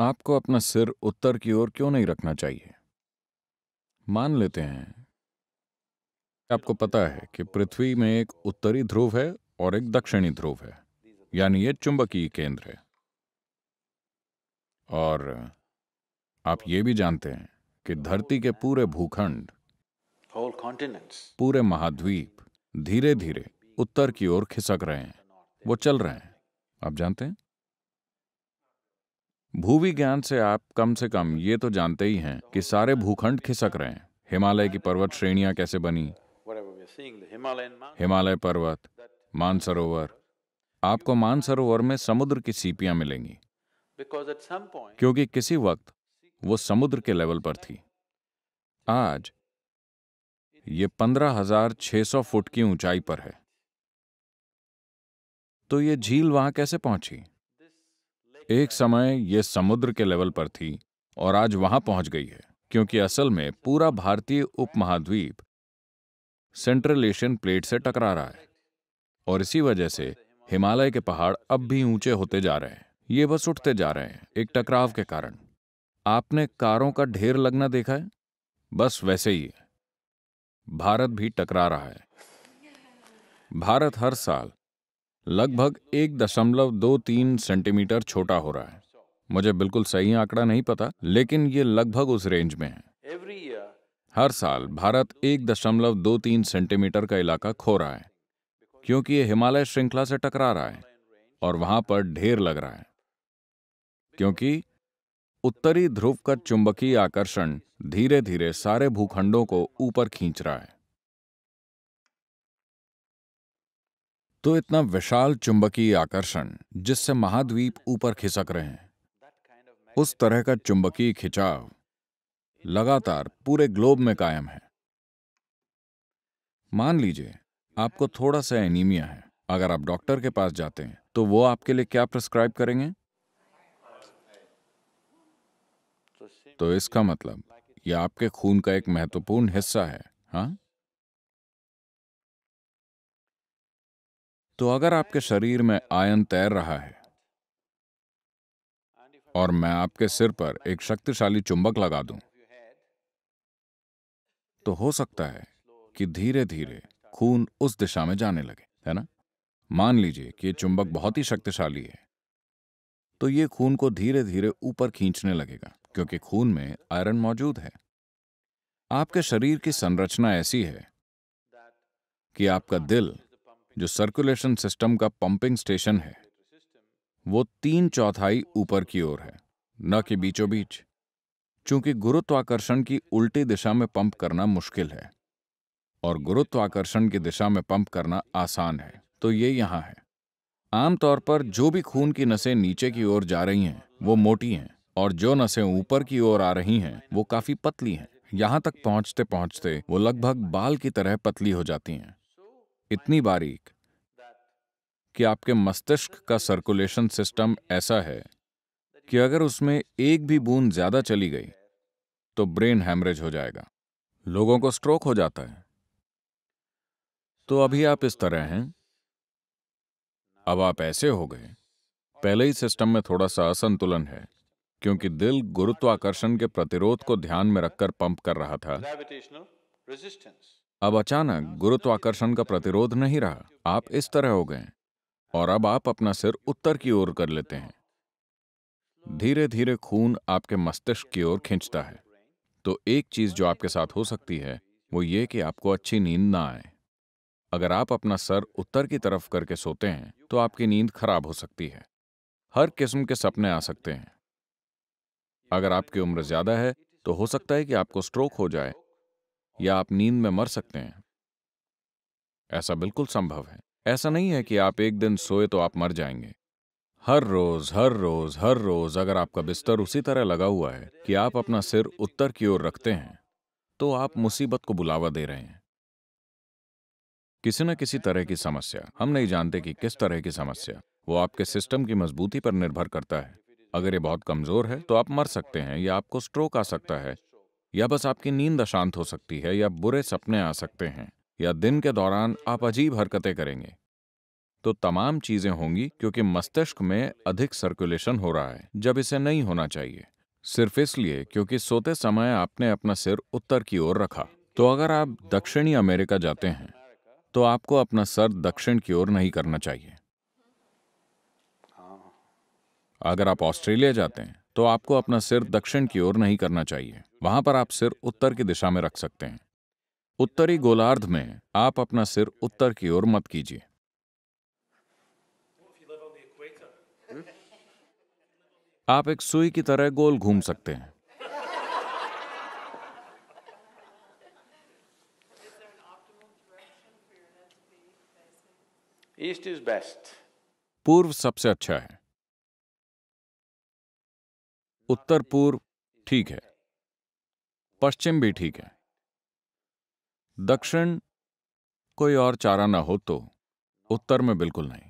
आपको अपना सिर उत्तर की ओर क्यों नहीं रखना चाहिए मान लेते हैं आपको पता है कि पृथ्वी में एक उत्तरी ध्रुव है और एक दक्षिणी ध्रुव है यानी यह चुंबकीय केंद्र है और आप ये भी जानते हैं कि धरती के पूरे भूखंड पूरे महाद्वीप धीरे धीरे उत्तर की ओर खिसक रहे हैं वो चल रहे हैं आप जानते हैं भूविज्ञान से आप कम से कम ये तो जानते ही हैं कि सारे भूखंड खिसक रहे हैं हिमालय की पर्वत श्रेणियां कैसे बनी हिमालय पर्वत मानसरोवर आपको मानसरोवर में समुद्र की सीपियां मिलेंगी क्योंकि किसी वक्त वो समुद्र के लेवल पर थी आज ये पंद्रह हजार छह सौ फुट की ऊंचाई पर है तो ये झील वहां कैसे पहुंची एक समय यह समुद्र के लेवल पर थी और आज वहां पहुंच गई है क्योंकि असल में पूरा भारतीय उपमहाद्वीप सेंट्रल एशियन प्लेट से टकरा रहा है और इसी वजह से हिमालय के पहाड़ अब भी ऊंचे होते जा रहे हैं ये बस उठते जा रहे हैं एक टकराव के कारण आपने कारों का ढेर लगना देखा है बस वैसे ही है भारत भी टकरा रहा है भारत हर साल लगभग एक दशमलव दो तीन सेंटीमीटर छोटा हो रहा है मुझे बिल्कुल सही आंकड़ा नहीं पता लेकिन ये लगभग उस रेंज में है हर साल भारत एक दशमलव दो तीन सेंटीमीटर का इलाका खो रहा है क्योंकि ये हिमालय श्रृंखला से टकरा रहा है और वहां पर ढेर लग रहा है क्योंकि उत्तरी ध्रुव का चुंबकीय आकर्षण धीरे धीरे सारे भूखंडों को ऊपर खींच रहा है तो इतना विशाल चुंबकीय आकर्षण जिससे महाद्वीप ऊपर खिसक रहे हैं उस तरह का चुंबकीय खिंचाव लगातार पूरे ग्लोब में कायम है मान लीजिए आपको थोड़ा सा एनीमिया है अगर आप डॉक्टर के पास जाते हैं तो वो आपके लिए क्या प्रिस्क्राइब करेंगे तो इसका मतलब यह आपके खून का एक महत्वपूर्ण हिस्सा है हाँ तो अगर आपके शरीर में आयन तैर रहा है और मैं आपके सिर पर एक शक्तिशाली चुंबक लगा दूं, तो हो सकता है कि धीरे धीरे खून उस दिशा में जाने लगे है ना मान लीजिए कि यह चुंबक बहुत ही शक्तिशाली है तो ये खून को धीरे धीरे ऊपर खींचने लगेगा क्योंकि खून में आयरन मौजूद है आपके शरीर की संरचना ऐसी है कि आपका दिल जो सर्कुलेशन सिस्टम का पंपिंग स्टेशन है वो तीन चौथाई ऊपर की ओर है न कि बीचों बीच चूंकि गुरुत्वाकर्षण की उल्टी दिशा में पंप करना मुश्किल है और गुरुत्वाकर्षण की दिशा में पंप करना आसान है तो ये यहां है आमतौर पर जो भी खून की नसें नीचे की ओर जा रही हैं वो मोटी हैं और जो नसें ऊपर की ओर आ रही हैं वो काफी पतली हैं यहां तक पहुंचते पहुंचते वो लगभग बाल की तरह पतली हो जाती हैं इतनी बारीक कि आपके मस्तिष्क का सर्कुलेशन सिस्टम ऐसा है कि अगर उसमें एक भी बूंद ज्यादा चली गई तो ब्रेन हैमरेज हो जाएगा लोगों को स्ट्रोक हो जाता है तो अभी आप इस तरह हैं अब आप ऐसे हो गए पहले ही सिस्टम में थोड़ा सा असंतुलन है क्योंकि दिल गुरुत्वाकर्षण के प्रतिरोध को ध्यान में रखकर पंप कर रहा था अब अचानक गुरुत्वाकर्षण का प्रतिरोध नहीं रहा आप इस तरह हो गए और अब आप अपना सिर उत्तर की ओर कर लेते हैं धीरे धीरे खून आपके मस्तिष्क की ओर खींचता है तो एक चीज जो आपके साथ हो सकती है वो ये कि आपको अच्छी नींद ना आए अगर आप अपना सर उत्तर की तरफ करके सोते हैं तो आपकी नींद खराब हो सकती है हर किस्म के सपने आ सकते हैं अगर आपकी उम्र ज्यादा है तो हो सकता है कि आपको स्ट्रोक हो जाए या आप नींद में मर सकते हैं ऐसा बिल्कुल संभव है ऐसा नहीं है कि आप एक दिन सोए तो आप मर जाएंगे हर रोज हर रोज हर रोज अगर आपका बिस्तर उसी तरह लगा हुआ है कि आप अपना सिर उत्तर की ओर रखते हैं तो आप मुसीबत को बुलावा दे रहे हैं किसी न किसी तरह की समस्या हम नहीं जानते कि किस तरह की समस्या वो आपके सिस्टम की मजबूती पर निर्भर करता है अगर ये बहुत कमजोर है तो आप मर सकते हैं या आपको स्ट्रोक आ सकता है या बस आपकी नींद अशांत हो सकती है या बुरे सपने आ सकते हैं या दिन के दौरान आप अजीब हरकतें करेंगे तो तमाम चीजें होंगी क्योंकि मस्तिष्क में अधिक सर्कुलेशन हो रहा है जब इसे नहीं होना चाहिए सिर्फ इसलिए क्योंकि सोते समय आपने अपना सिर उत्तर की ओर रखा तो अगर आप दक्षिणी अमेरिका जाते हैं तो आपको अपना सर दक्षिण की ओर नहीं करना चाहिए हाँ। अगर आप ऑस्ट्रेलिया जाते हैं तो आपको अपना सिर दक्षिण की ओर नहीं करना चाहिए वहां पर आप सिर उत्तर की दिशा में रख सकते हैं उत्तरी गोलार्ध में आप अपना सिर उत्तर की ओर मत कीजिए हम्म? आप एक सुई की तरह गोल घूम सकते हैं ईस्ट इज बेस्ट पूर्व सबसे अच्छा है उत्तर पूर्व ठीक है पश्चिम भी ठीक है दक्षिण कोई और चारा ना हो तो उत्तर में बिल्कुल नहीं